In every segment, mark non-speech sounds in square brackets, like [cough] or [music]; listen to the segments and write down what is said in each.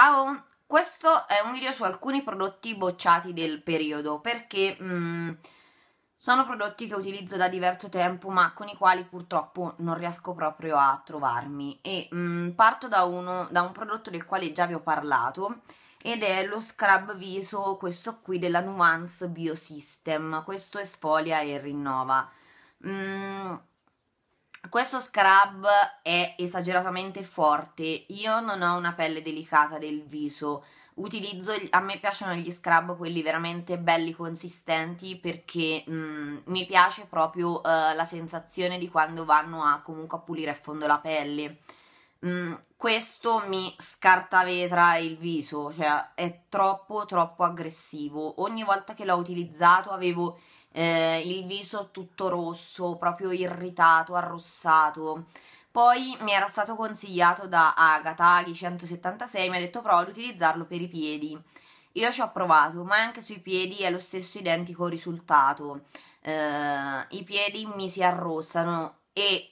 Ciao, questo è un video su alcuni prodotti bocciati del periodo perché mh, mm, sono prodotti che utilizzo da diverso tempo ma con i quali purtroppo non riesco proprio a trovarmi e mh, mm, parto da, uno, da un prodotto del quale già vi ho parlato ed è lo scrub viso, questo qui della Nuance Biosystem, questo esfolia e rinnova. Mh, mm, questo scrub è esageratamente forte. Io non ho una pelle delicata del viso. Utilizzo, a me piacciono gli scrub, quelli veramente belli consistenti perché mh, mm, mi piace proprio uh, la sensazione di quando vanno a comunque a pulire a fondo la pelle. Mm, questo mi scartavetra il viso, cioè è troppo troppo aggressivo. Ogni volta che l'ho utilizzato avevo eh, il viso tutto rosso, proprio irritato, arrossato. Poi mi era stato consigliato da Agata, di 176, mi ha detto prova ad utilizzarlo per i piedi. Io ci ho provato, ma anche sui piedi è lo stesso identico risultato. Eh, I piedi mi si arrossano e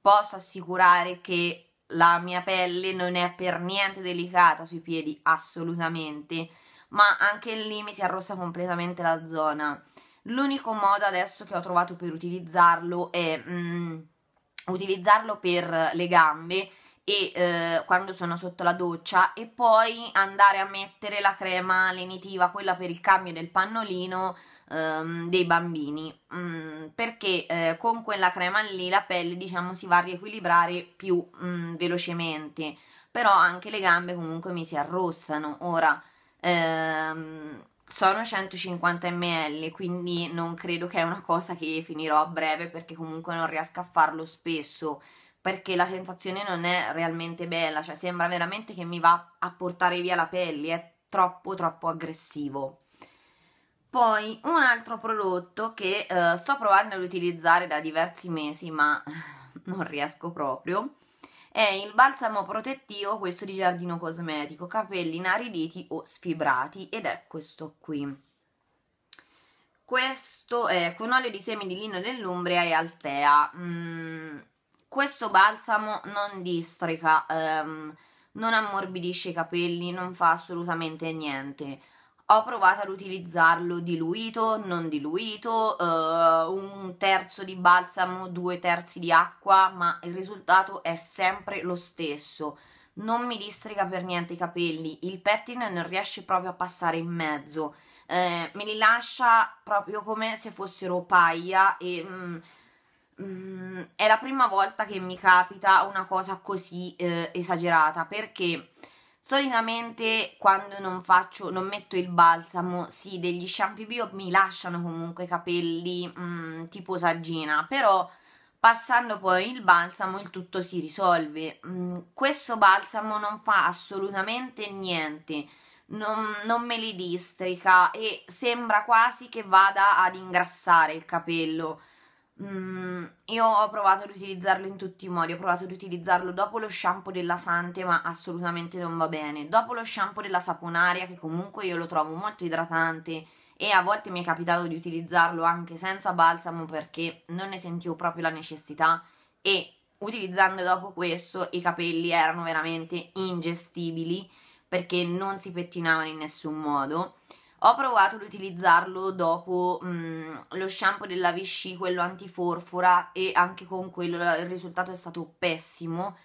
posso assicurare che la mia pelle non è per niente delicata sui piedi, assolutamente, ma anche lì mi si arrossa completamente la zona. L'unico modo adesso che ho trovato per utilizzarlo è mm, utilizzarlo per le gambe e eh, quando sono sotto la doccia e poi andare a mettere la crema lenitiva, quella per il cambio del pannolino ehm, dei bambini mh, mm, perché eh, con quella crema lì la pelle diciamo si va a riequilibrare più mh, mm, velocemente però anche le gambe comunque mi si arrossano ora ehm, sono 150 ml, quindi non credo che è una cosa che finirò a breve perché comunque non riesco a farlo spesso, perché la sensazione non è realmente bella, cioè sembra veramente che mi va a portare via la pelle, è troppo troppo aggressivo. Poi un altro prodotto che eh, sto provando ad utilizzare da diversi mesi ma [laughs] non riesco proprio è il balsamo protettivo questo di Giardino Cosmetico capelli inariditi o sfibrati ed è questo qui questo è con olio di semi di lino dell'Umbria e Altea mm, questo balsamo non districa ehm, non ammorbidisce i capelli non fa assolutamente niente ho provato ad utilizzarlo diluito, non diluito, uh, un terzo di balsamo, due terzi di acqua, ma il risultato è sempre lo stesso. Non mi distriga per niente i capelli, il pettine non riesce proprio a passare in mezzo, eh, me li lascia proprio come se fossero paglia e... Mm, mm, è la prima volta che mi capita una cosa così eh, esagerata perché Solitamente quando non faccio, non metto il balsamo, sì, degli shampoo bio mi lasciano comunque i capelli mh, mm, tipo saggina, però passando poi il balsamo il tutto si risolve. Mh, mm, questo balsamo non fa assolutamente niente, non, non me li districa e sembra quasi che vada ad ingrassare il capello Mm, io ho provato ad utilizzarlo in tutti i modi, ho provato ad utilizzarlo dopo lo shampoo della Sante, ma assolutamente non va bene. Dopo lo shampoo della Saponaria, che comunque io lo trovo molto idratante e a volte mi è capitato di utilizzarlo anche senza balsamo perché non ne sentivo proprio la necessità e utilizzando dopo questo i capelli erano veramente ingestibili perché non si pettinavano in nessun modo ho provato ad utilizzarlo dopo mh, mm, lo shampoo della Vichy, quello antiforfora e anche con quello il risultato è stato pessimo.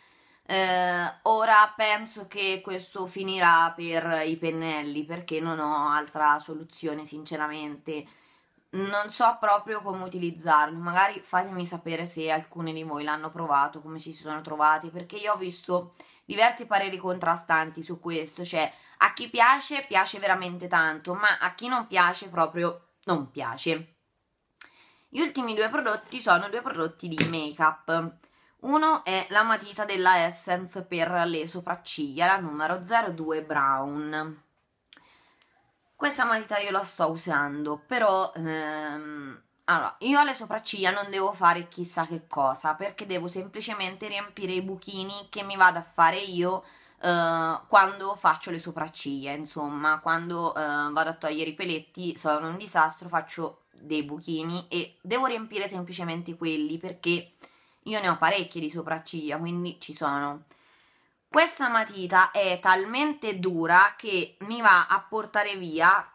Eh, ora penso che questo finirà per i pennelli perché non ho altra soluzione sinceramente. Non so proprio come utilizzarlo, magari fatemi sapere se alcuni di voi l'hanno provato, come si sono trovati, perché io ho visto diversi pareri contrastanti su questo, cioè a chi piace, piace veramente tanto, ma a chi non piace, proprio non piace. Gli ultimi due prodotti sono due prodotti di make-up. Uno è la matita della Essence per le sopracciglia, la numero 02 Brown. Questa matita io la sto usando, però... Ehm, allora, io alle sopracciglia non devo fare chissà che cosa, perché devo semplicemente riempire i buchini che mi vado a fare io eh, quando faccio le sopracciglia, insomma, quando eh, vado a togliere i peletti sono un disastro, faccio dei buchini e devo riempire semplicemente quelli perché io ne ho parecchie di sopracciglia, quindi ci sono. Questa matita è talmente dura che mi va a portare via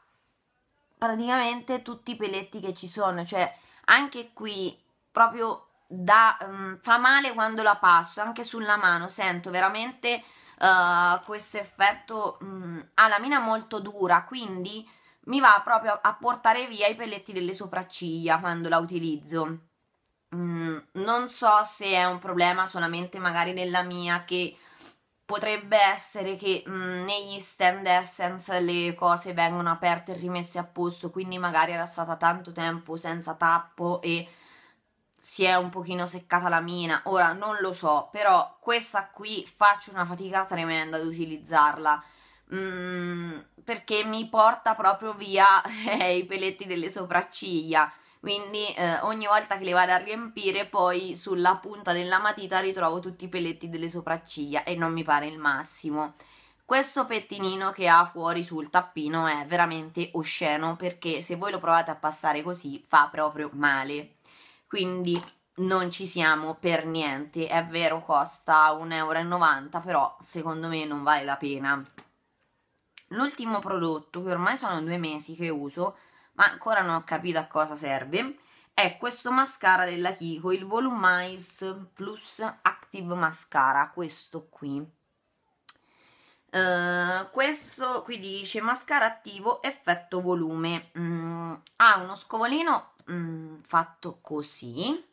praticamente tutti i peletti che ci sono, cioè anche qui proprio da, um, fa male quando la passo, anche sulla mano sento veramente eh, questo effetto mh, mm, ha la mina molto dura, quindi mi va proprio a, portare via i pelletti delle sopracciglia quando la utilizzo. Mm, non so se è un problema solamente magari della mia che potrebbe essere che mh, mm, negli stand essence le cose vengono aperte e rimesse a posto, quindi magari era stata tanto tempo senza tappo e si è un pochino seccata la mina, ora non lo so, però questa qui faccio una fatica tremenda ad utilizzarla. Mm, perché mi porta proprio via [laughs] eh, i peletti delle sopracciglia quindi eh, ogni volta che le vado a riempire poi sulla punta della matita ritrovo tutti i peletti delle sopracciglia e non mi pare il massimo questo pettinino che ha fuori sul tappino è veramente osceno perché se voi lo provate a passare così fa proprio male quindi non ci siamo per niente. È vero, costa 1,90 euro, però secondo me non vale la pena. L'ultimo prodotto, che ormai sono due mesi che uso, ma ancora non ho capito a cosa serve, è questo mascara della Kiko, il Volumize Plus Active Mascara, questo qui. Uh, questo qui dice mascara attivo effetto volume mm, ha uno scovolino mh, mm, fatto così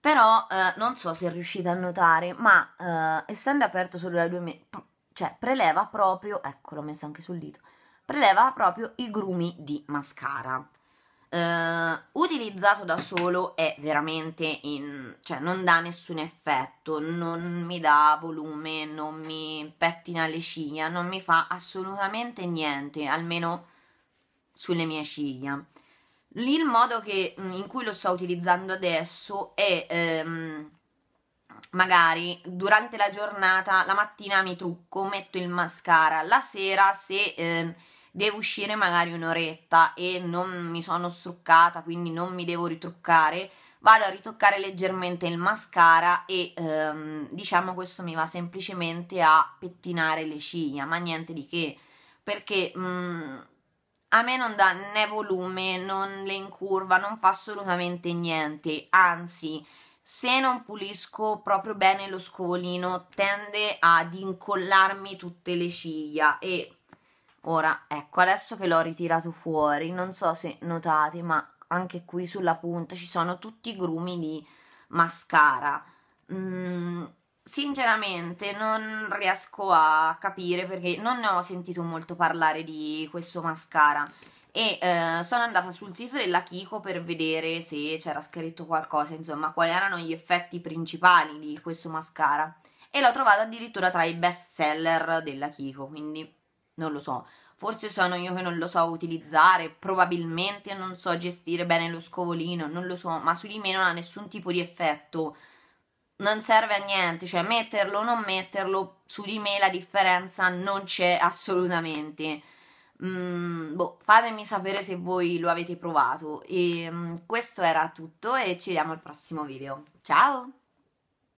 però eh, non so se riuscite a notare ma eh, essendo aperto solo da due mesi cioè preleva proprio ecco l'ho messo anche sul dito preleva proprio i grumi di mascara Uh, utilizzato da solo è veramente in, cioè non dà nessun effetto, non mi dà volume, non mi pettina le ciglia, non mi fa assolutamente niente, almeno sulle mie ciglia il modo che, mm, in cui lo sto utilizzando adesso è ehm, magari durante la giornata, la mattina mi trucco, metto il mascara, la sera se ehm, devo uscire magari un'oretta e non mi sono struccata, quindi non mi devo ritruccare, vado a ritoccare leggermente il mascara e ehm, diciamo questo mi va semplicemente a pettinare le ciglia, ma niente di che, perché mh, mm, a me non dà né volume, non le incurva, non fa assolutamente niente, anzi se non pulisco proprio bene lo scovolino tende ad incollarmi tutte le ciglia e ora ecco adesso che l'ho ritirato fuori non so se notate ma anche qui sulla punta ci sono tutti i grumi di mascara mm, Sinceramente non riesco a capire perché non ne ho sentito molto parlare di questo mascara e eh, sono andata sul sito della Kiko per vedere se c'era scritto qualcosa, insomma, quali erano gli effetti principali di questo mascara e l'ho trovata addirittura tra i best seller della Kiko, quindi non lo so. Forse sono io che non lo so utilizzare, probabilmente non so gestire bene lo scovolino, non lo so, ma su di me non ha nessun tipo di effetto non serve a niente, cioè metterlo o non metterlo, su di me la differenza non c'è assolutamente. Mm, boh, fatemi sapere se voi lo avete provato. E mm, questo era tutto e ci vediamo al prossimo video. Ciao!